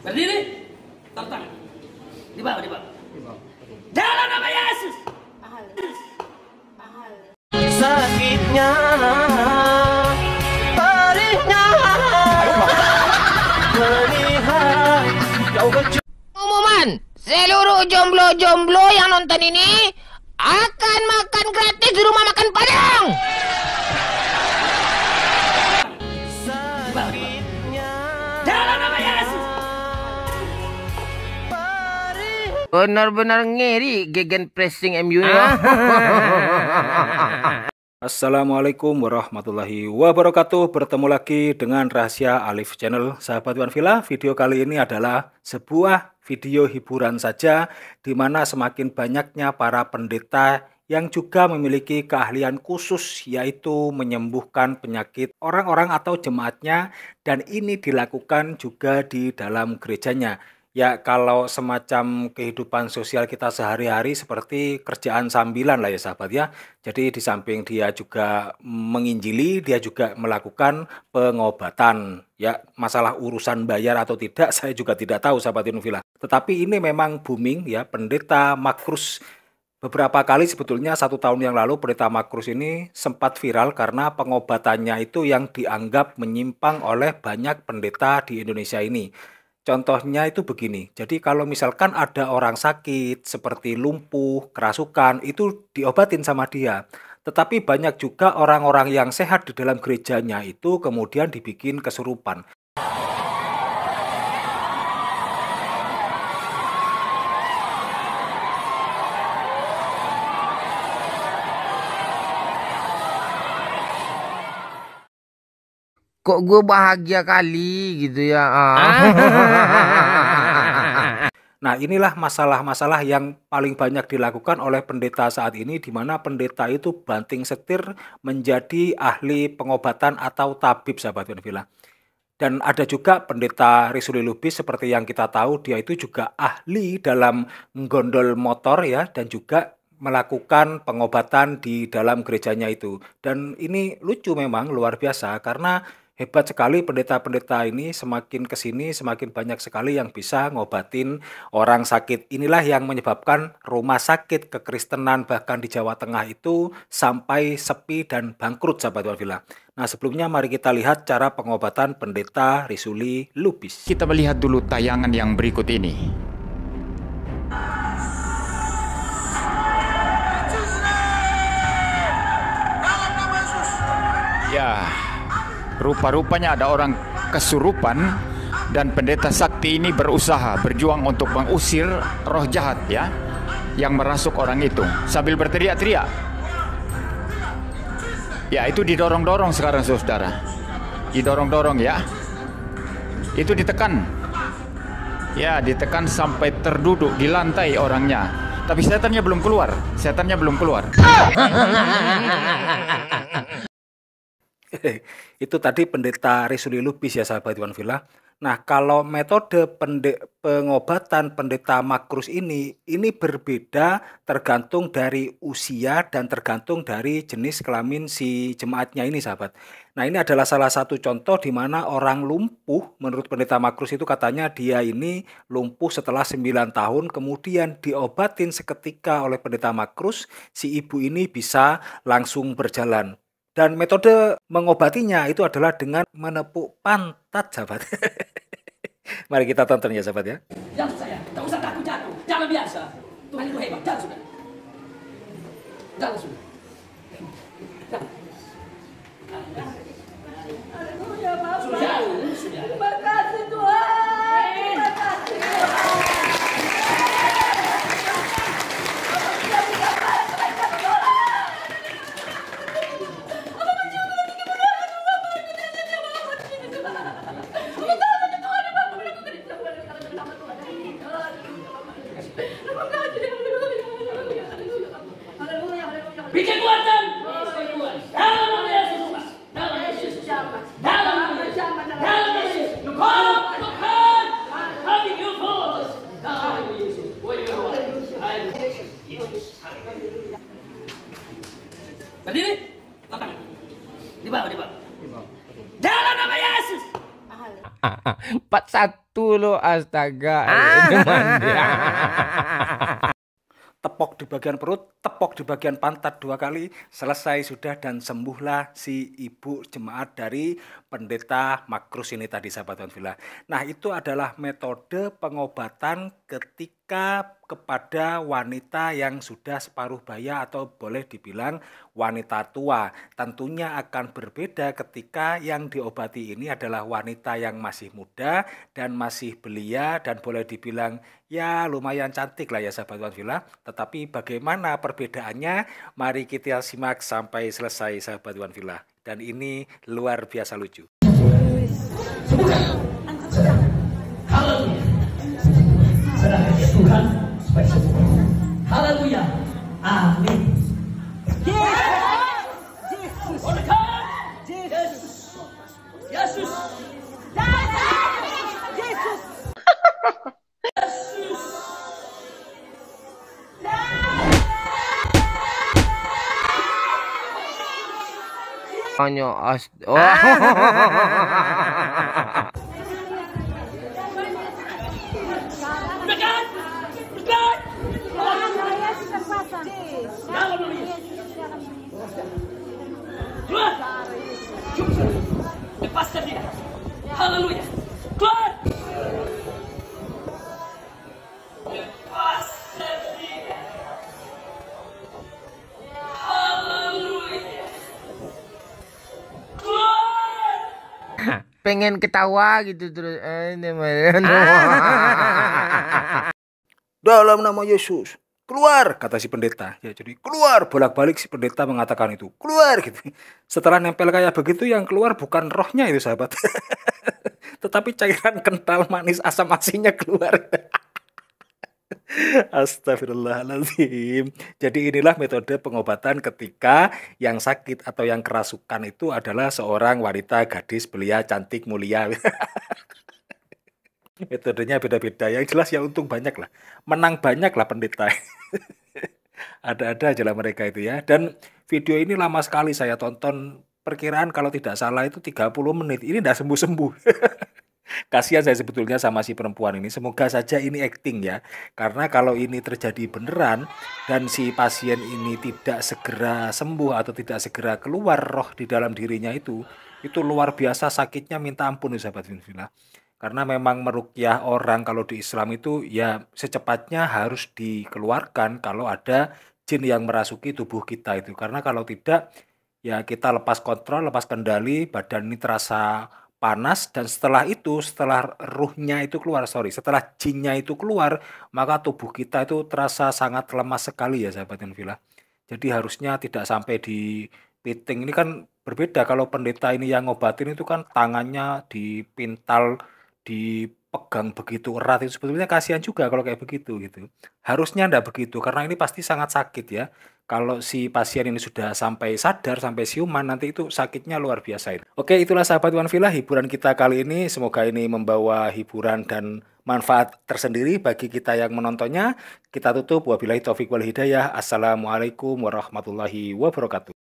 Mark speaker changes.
Speaker 1: Berdiri. Tertang. Di bawah, di bawah. Dalam nama Yesus. Sakitnya perihnya melihat Umuman, seluruh jomblo-jomblo yang nonton ini akan makan gratis di rumah makan Padang. Benar-benar ngeri gegen pressing MU ya. Ah. Assalamualaikum warahmatullahi wabarakatuh. Bertemu lagi dengan Rahasia Alif Channel. Sahabat Wan Villa, video kali ini adalah sebuah video hiburan saja di mana semakin banyaknya para pendeta yang juga memiliki keahlian khusus yaitu menyembuhkan penyakit orang-orang atau jemaatnya dan ini dilakukan juga di dalam gerejanya ya kalau semacam kehidupan sosial kita sehari-hari seperti kerjaan sambilan lah ya sahabat ya. Jadi di samping dia juga menginjili, dia juga melakukan pengobatan. Ya, masalah urusan bayar atau tidak saya juga tidak tahu sahabat Inuvila. Tetapi ini memang booming ya pendeta Makrus Beberapa kali sebetulnya satu tahun yang lalu Pendeta Makrus ini sempat viral karena pengobatannya itu yang dianggap menyimpang oleh banyak pendeta di Indonesia ini. Contohnya itu begini. Jadi kalau misalkan ada orang sakit seperti lumpuh, kerasukan, itu diobatin sama dia. Tetapi banyak juga orang-orang yang sehat di dalam gerejanya itu kemudian dibikin kesurupan. kok gue bahagia kali gitu ya. Ah. Ah. nah inilah masalah-masalah yang paling banyak dilakukan oleh pendeta saat ini di mana pendeta itu banting setir menjadi ahli pengobatan atau tabib sahabat Benvila. Dan ada juga pendeta Risuli Lubis seperti yang kita tahu dia itu juga ahli dalam gondol motor ya dan juga melakukan pengobatan di dalam gerejanya itu. Dan ini lucu memang luar biasa karena hebat sekali pendeta-pendeta ini semakin ke sini semakin banyak sekali yang bisa ngobatin orang sakit. Inilah yang menyebabkan rumah sakit kekristenan bahkan di Jawa Tengah itu sampai sepi dan bangkrut sahabat Villa. Nah sebelumnya mari kita lihat cara pengobatan pendeta Risuli Lubis. Kita melihat dulu tayangan yang berikut ini. Ya, Rupa-rupanya ada orang kesurupan dan pendeta sakti ini berusaha berjuang untuk mengusir roh jahat ya yang merasuk orang itu sambil berteriak-teriak. Ya, itu didorong-dorong sekarang Saudara. Didorong-dorong ya. Itu ditekan. Ya, ditekan sampai terduduk di lantai orangnya. Tapi setannya belum keluar. Setannya belum keluar. itu tadi pendeta Risuli Lubis ya sahabat Iwan Villa. Nah kalau metode pende pengobatan pendeta Makrus ini, ini berbeda tergantung dari usia dan tergantung dari jenis kelamin si jemaatnya ini sahabat. Nah ini adalah salah satu contoh di mana orang lumpuh menurut pendeta Makrus itu katanya dia ini lumpuh setelah 9 tahun kemudian diobatin seketika oleh pendeta Makrus si ibu ini bisa langsung berjalan. Dan metode mengobatinya itu adalah dengan menepuk pantat sahabat. Mari kita tonton ya sahabat ya. jangan saya, tak usah takut jatuh. Jangan biasa. Tuhan itu hebat. Jangan sudah. Jangan sudah. Jangan. Sudah. Sudah. Sudah. Bikin k u a t a d a n i d i r Satu lo astaga. Ah. tepok di bagian perut, tepok di bagian pantat dua kali, selesai sudah dan sembuhlah si ibu jemaat dari pendeta Makrus ini tadi sahabat Villa. Nah itu adalah metode pengobatan ketika kepada wanita yang sudah separuh baya atau boleh dibilang wanita tua. Tentunya akan berbeda ketika yang diobati ini adalah wanita yang masih muda dan masih belia dan boleh dibilang ya lumayan cantik lah ya sahabat Wanvila. Tetapi bagaimana perbedaannya? Mari kita simak sampai selesai sahabat Wanvila. Dan ini luar biasa lucu. Sudah. 부한 스파이스 할렐루야 아멘 아니요 아쉽 아 Safira. Hallelujah. Glory. pengen ketawa gitu terus dalam nama Yesus keluar kata si pendeta ya jadi keluar bolak-balik si pendeta mengatakan itu keluar gitu setelah nempel kayak begitu yang keluar bukan rohnya itu sahabat tetapi cairan kental manis asam asinnya keluar Astagfirullahaladzim. Jadi inilah metode pengobatan ketika yang sakit atau yang kerasukan itu adalah seorang wanita gadis belia cantik mulia. metodenya beda-beda yang jelas ya untung banyak lah menang banyak lah pendeta ada-ada aja lah mereka itu ya dan video ini lama sekali saya tonton perkiraan kalau tidak salah itu 30 menit ini tidak sembuh-sembuh kasihan saya sebetulnya sama si perempuan ini semoga saja ini acting ya karena kalau ini terjadi beneran dan si pasien ini tidak segera sembuh atau tidak segera keluar roh di dalam dirinya itu itu luar biasa sakitnya minta ampun ya, sahabat Vinvila karena memang merukyah orang kalau di Islam itu ya secepatnya harus dikeluarkan kalau ada jin yang merasuki tubuh kita itu. Karena kalau tidak ya kita lepas kontrol, lepas kendali, badan ini terasa panas dan setelah itu setelah ruhnya itu keluar sorry setelah jinnya itu keluar maka tubuh kita itu terasa sangat lemas sekali ya sahabat infilah jadi harusnya tidak sampai di piting ini kan berbeda kalau pendeta ini yang ngobatin itu kan tangannya dipintal dipegang begitu erat itu sebetulnya kasihan juga kalau kayak begitu gitu. Harusnya ndak begitu karena ini pasti sangat sakit ya. Kalau si pasien ini sudah sampai sadar, sampai siuman, nanti itu sakitnya luar biasa. Itu. Oke, itulah sahabat Villa hiburan kita kali ini. Semoga ini membawa hiburan dan manfaat tersendiri bagi kita yang menontonnya. Kita tutup. Wabillahi taufiq wal hidayah. Assalamualaikum warahmatullahi wabarakatuh.